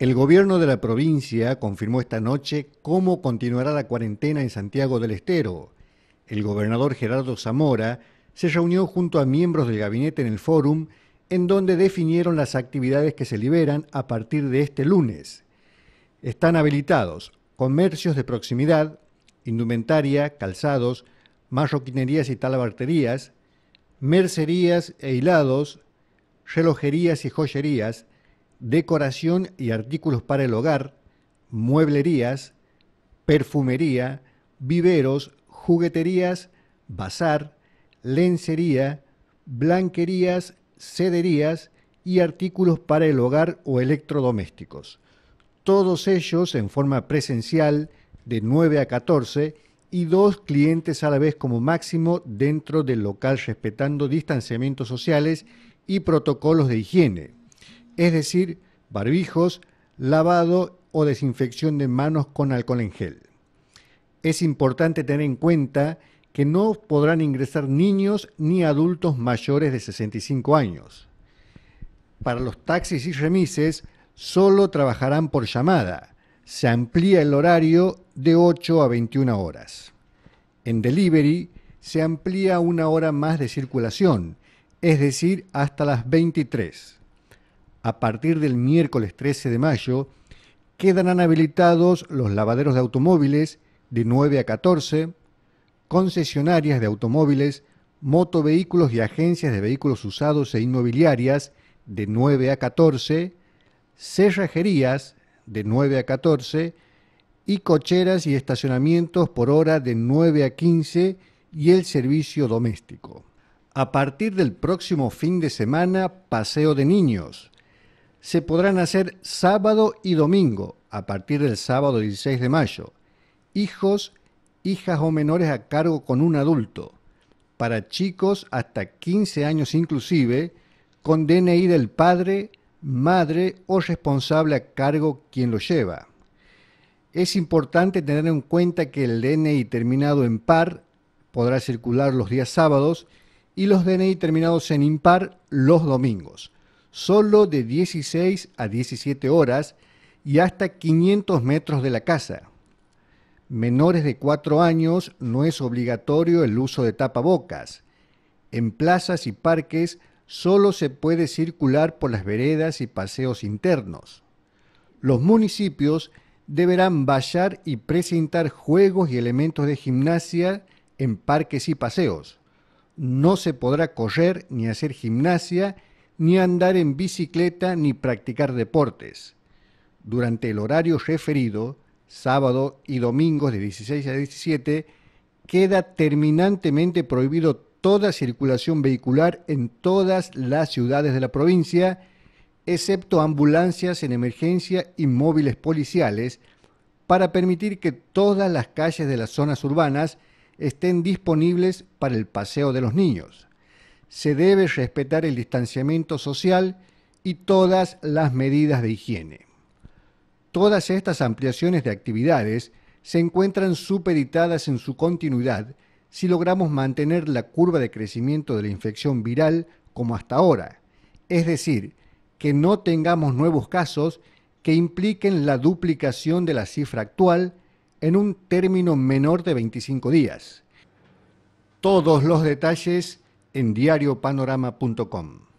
El gobierno de la provincia confirmó esta noche cómo continuará la cuarentena en Santiago del Estero. El gobernador Gerardo Zamora se reunió junto a miembros del gabinete en el fórum, en donde definieron las actividades que se liberan a partir de este lunes. Están habilitados comercios de proximidad, indumentaria, calzados, marroquinerías y talabarterías, mercerías e hilados, relojerías y joyerías, decoración y artículos para el hogar, mueblerías, perfumería, viveros, jugueterías, bazar, lencería, blanquerías, cederías y artículos para el hogar o electrodomésticos. Todos ellos en forma presencial de 9 a 14 y dos clientes a la vez como máximo dentro del local respetando distanciamientos sociales y protocolos de higiene es decir, barbijos, lavado o desinfección de manos con alcohol en gel. Es importante tener en cuenta que no podrán ingresar niños ni adultos mayores de 65 años. Para los taxis y remises, solo trabajarán por llamada. Se amplía el horario de 8 a 21 horas. En delivery, se amplía una hora más de circulación, es decir, hasta las 23 a partir del miércoles 13 de mayo, quedarán habilitados los lavaderos de automóviles de 9 a 14, concesionarias de automóviles, motovehículos y agencias de vehículos usados e inmobiliarias de 9 a 14, cerrajerías de 9 a 14 y cocheras y estacionamientos por hora de 9 a 15 y el servicio doméstico. A partir del próximo fin de semana, paseo de niños, se podrán hacer sábado y domingo a partir del sábado 16 de mayo. Hijos, hijas o menores a cargo con un adulto. Para chicos hasta 15 años inclusive, con DNI del padre, madre o responsable a cargo quien lo lleva. Es importante tener en cuenta que el DNI terminado en par podrá circular los días sábados y los DNI terminados en impar los domingos solo de 16 a 17 horas y hasta 500 metros de la casa. Menores de 4 años no es obligatorio el uso de tapabocas. En plazas y parques solo se puede circular por las veredas y paseos internos. Los municipios deberán vallar y presentar juegos y elementos de gimnasia en parques y paseos. No se podrá correr ni hacer gimnasia ni andar en bicicleta ni practicar deportes. Durante el horario referido, sábado y domingos de 16 a 17, queda terminantemente prohibido toda circulación vehicular en todas las ciudades de la provincia, excepto ambulancias en emergencia y móviles policiales, para permitir que todas las calles de las zonas urbanas estén disponibles para el paseo de los niños se debe respetar el distanciamiento social y todas las medidas de higiene. Todas estas ampliaciones de actividades se encuentran supeditadas en su continuidad si logramos mantener la curva de crecimiento de la infección viral como hasta ahora, es decir, que no tengamos nuevos casos que impliquen la duplicación de la cifra actual en un término menor de 25 días. Todos los detalles en diariopanorama.com.